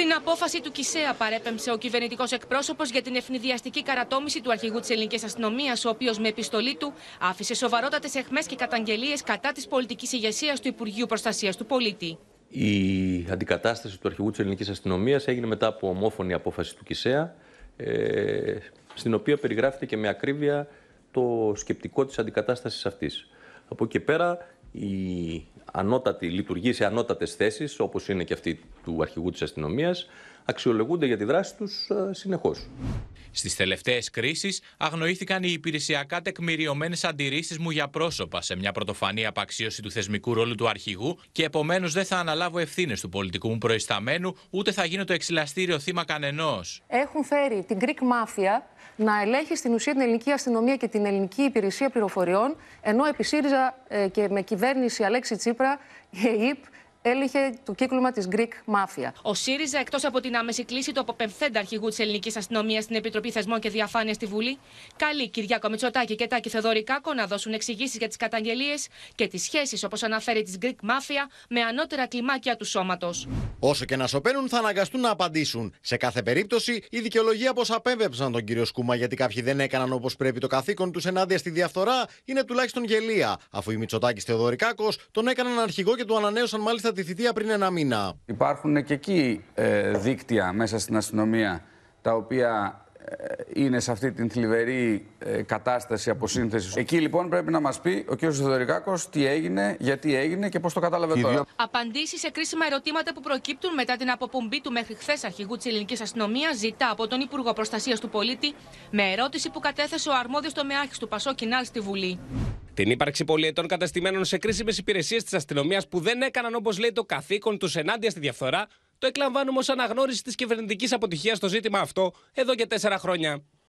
Στην απόφαση του Κισέα παρέπεμψε ο κυβερνητικός εκπρόσωπος για την ευνηδιαστική καρατόμηση του αρχηγού της ελληνικής αστυνομίας, ο οποίος με επιστολή του άφησε σοβαρότατες αιχμές και καταγγελίες κατά της πολιτικής ηγεσίας του Υπουργείου Προστασίας του Πολίτη. Η αντικατάσταση του αρχηγού της ελληνικής αστυνομίας έγινε μετά από ομόφωνη απόφαση του Κισέα, ε, στην οποία περιγράφεται και με ακρίβεια το σκεπτικό της αντικατάστασης αυτής. Από εκεί πέρα η ανώτατη, λειτουργεί σε ανώτατες θέσεις, όπως είναι και αυτή του αρχηγού της αστυνομίας, αξιολογούνται για τη δράση τους ε, συνεχώς. Στις τελευταίες κρίσεις, αγνοήθηκαν οι υπηρεσιακά τεκμηριωμένες αντιρρήσεις μου για πρόσωπα σε μια πρωτοφανή απαξίωση του θεσμικού ρόλου του αρχηγού και επομένως δεν θα αναλάβω ευθύνες του πολιτικού μου προϊσταμένου, ούτε θα γίνω το εξυλαστήριο θύμα κανενός. Έχουν φέρει την Greek Mafia να ελέγχει στην ουσία την ελληνική αστυνομία και την ελληνική υπηρεσία πληροφοριών, ενώ επισήριζα ε, και με κυβέρνηση Αλέξη Τσίπρα, η ΕΙΠ έλειχε το κύκλωμα της Greek Mafia. Ο ΣΥΡΙΖΑ, εκτός από την άμεση κλίση του αποπεμφθέντα αρχηγού της ελληνικής αστυνομίας στην Επιτροπή Θεσμών και Διαφάνειας στη Βουλή, καλεί Κυριάκο Μητσοτάκη και Τάκη Θεοδωρικάκο να δώσουν εξηγήσεις για τις καταγγελίες και τις σχέσεις, όπως αναφέρει της Greek Mafia, με ανώτερα κλιμάκια του σώματος. Όσο και να σοπαίνουν, θα αναγκαστούν να απαντήσουν. Σε κάθε περίπτωση, η δικαιολογία πως απέμπεψαν τον κύριο Σκούμα γιατί κάποιοι δεν έκαναν όπως πρέπει το καθήκον τους ενάντια στη διαφθορά είναι τουλάχιστον γελία, αφού η Μητσοτάκη Θεοδωρικάκο τον έκαναν αρχηγό και του ανανέωσαν μάλιστα τη θητεία πριν ένα μήνα. Υπάρχουν και εκεί ε, δίκτυα μέσα στην αστυνομία τα οποία ε, είναι σε αυτή την θλιβερή ε, κατάσταση αποσύνθεσης. Εκεί λοιπόν πρέπει να μας πει ο κ. Θεοδωρικάκος τι έγινε, γιατί έγινε και πώς το κατάλαβε τώρα. Απαντήσεις σε κρίσιμα ερωτήματα που προκύπτουν μετά την αποπομπή του μέχρι χθες αρχηγού της Ελληνικής αστυνομίας ζητά από τον Υπουργό Προστασίας του Πολίτη με ερώτηση που κατέθεσε ο αρμόδιος τομεάχη του Πασό Κινάλ στη Βουλή. Την ύπαρξη πολιετών καταστημένων σε κρίσιμες υπηρεσίες της αστυνομίας που δεν έκαναν όπως λέει το καθήκον τους ενάντια στη διαφθορά, το εκλαμβάνουμε ως αναγνώριση της κυβερνητικής αποτυχίας στο ζήτημα αυτό εδώ και τέσσερα χρόνια.